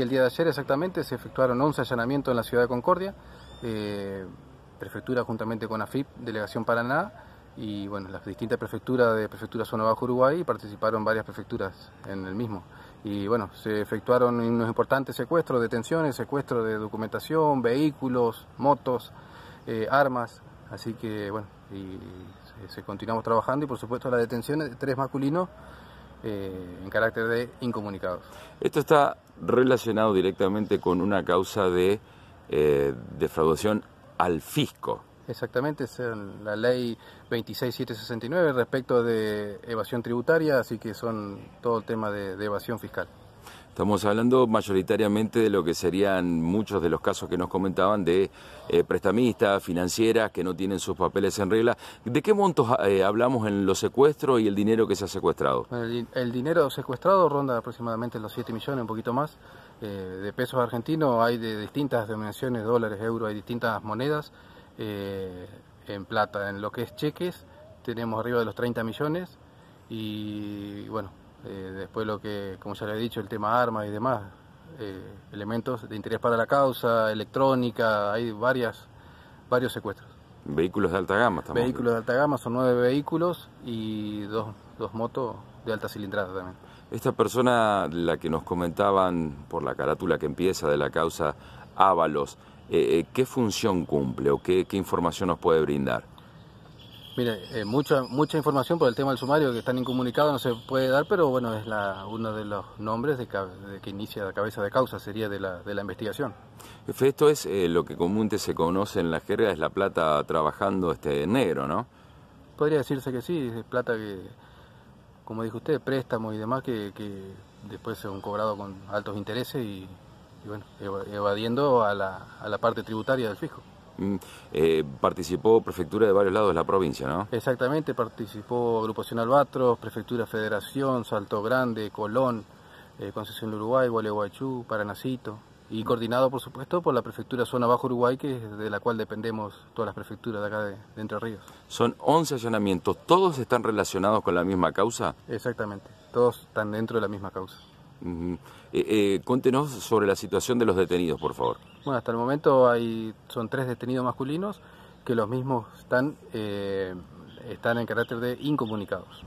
el día de ayer exactamente se efectuaron 11 allanamientos en la ciudad de Concordia, eh, prefectura juntamente con AFIP, Delegación Paraná, y bueno, las distintas prefecturas de Prefectura Zona Bajo Uruguay participaron varias prefecturas en el mismo. Y bueno, se efectuaron unos importantes secuestros, detenciones, secuestro de documentación, vehículos, motos, eh, armas, así que bueno, y, se, continuamos trabajando y por supuesto las detenciones, tres masculinos eh, en carácter de incomunicados. Esto está relacionado directamente con una causa de eh, defraudación al fisco. Exactamente, es la ley 26769 respecto de evasión tributaria, así que son todo el tema de evasión fiscal. Estamos hablando mayoritariamente de lo que serían muchos de los casos que nos comentaban de eh, prestamistas, financieras que no tienen sus papeles en regla. ¿De qué montos eh, hablamos en los secuestros y el dinero que se ha secuestrado? El, dinero secuestrado ronda aproximadamente los 7 millones, un poquito más. Eh, de pesos argentinos hay de distintas denominaciones, dólares, euros, hay distintas monedas. en plata, en lo que es cheques, tenemos arriba de los 30 millones y bueno, eh, después lo que, como ya le he dicho, el tema armas y demás, eh, elementos de interés para la causa, electrónica, hay varias, varios secuestros. Vehículos de alta gama también. Vehículos de alta gama, son nueve vehículos y dos, motos de alta cilindrada también. Esta persona, la que nos comentaban por la carátula que empieza de la causa Ábalos, eh, ¿qué función cumple o qué información nos puede brindar? Mire, eh, mucha, mucha información por el tema del sumario que están incomunicados, no se puede dar, pero bueno, es la, uno de los nombres de, que inicia la cabeza de causa, sería de la, de la investigación. esto es eh, lo que comúnmente se conoce en la jerga, es la plata trabajando este en negro, ¿no? Podría decirse que sí, es plata que, como dijo usted, préstamos y demás que, que después son cobrado con altos intereses y, bueno, evadiendo a la, a la parte tributaria del fijo. Mm, eh, participó prefectura de varios lados de la provincia, ¿no? Exactamente, participó Agrupación Albatros, Prefectura Federación, Salto Grande, Colón, eh, Concesión de Uruguay, Gualeguaychú, Paranacito, y coordinado por supuesto por la prefectura Zona Bajo Uruguay, que es de la cual dependemos todas las prefecturas de acá de, de, Entre Ríos. Son 11 allanamientos, ¿todos están relacionados con la misma causa? Exactamente, todos están dentro de la misma causa. Eh, eh, Cuéntenos sobre la situación de los detenidos, por favor. Bueno, hasta el momento hay, son tres detenidos masculinos que los mismos están, eh, están en carácter de incomunicados.